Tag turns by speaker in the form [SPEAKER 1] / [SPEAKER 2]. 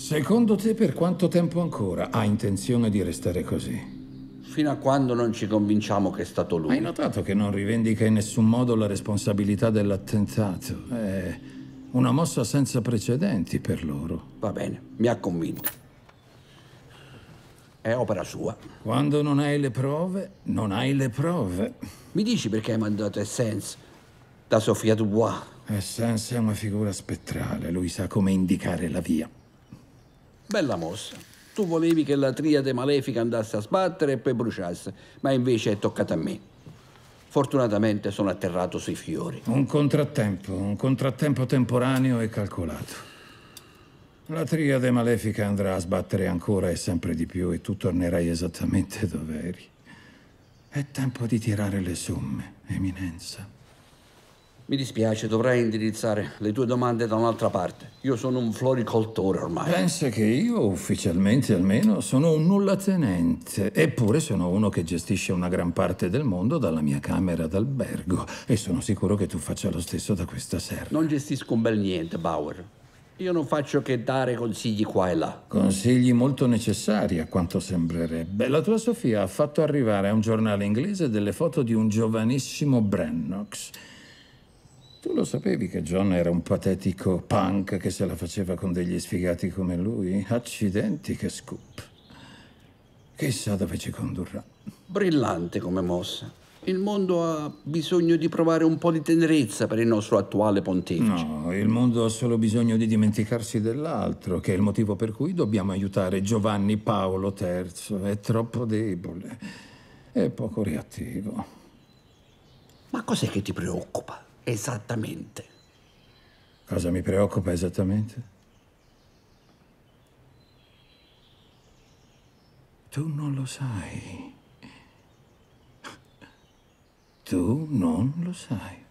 [SPEAKER 1] Secondo te per quanto tempo ancora ha intenzione di restare così? Fino a quando non ci convinciamo che è stato lui. Hai notato che non rivendica in nessun modo la responsabilità dell'attentato. È una mossa senza precedenti per loro. Va bene, mi ha convinto. È opera sua. Quando non hai le prove, non hai le prove.
[SPEAKER 2] Mi dici perché hai mandato Essence da Sofia Dubois?
[SPEAKER 1] Essence è una figura spettrale, lui sa come indicare la via.
[SPEAKER 2] Bella mossa. Tu volevi che la triade malefica andasse a sbattere e poi bruciasse, ma invece è toccata a me. Fortunatamente sono atterrato sui fiori.
[SPEAKER 1] Un contrattempo, un contrattempo temporaneo e calcolato. La triade malefica andrà a sbattere ancora e sempre di più e tu tornerai esattamente dove eri. È tempo di tirare le somme,
[SPEAKER 2] Eminenza. Mi dispiace, dovrai indirizzare le tue domande da un'altra parte. Io sono un floricoltore ormai.
[SPEAKER 1] Pensa che io, ufficialmente almeno, sono un nullatenente. Eppure sono uno che gestisce una gran parte del mondo dalla mia camera d'albergo. E sono sicuro che tu faccia lo stesso da questa sera.
[SPEAKER 2] Non gestisco un bel niente, Bauer. Io non faccio che dare consigli qua e là. Consigli molto
[SPEAKER 1] necessari, a quanto sembrerebbe. La tua Sofia ha fatto arrivare a un giornale inglese delle foto di un giovanissimo Brennox. Tu lo sapevi che John era un patetico punk che se la faceva con degli sfigati come lui? Accidenti che scoop. Chissà dove ci condurrà.
[SPEAKER 2] Brillante come mossa. Il mondo ha bisogno di provare un po' di tenerezza per il nostro attuale pontefice. No, il
[SPEAKER 1] mondo ha solo bisogno di dimenticarsi dell'altro, che è il motivo per cui dobbiamo aiutare Giovanni Paolo III. È troppo debole, è poco reattivo. Ma cos'è che ti preoccupa? esattamente? Cosa mi preoccupa esattamente? Tu non lo sai. Tu non lo sai.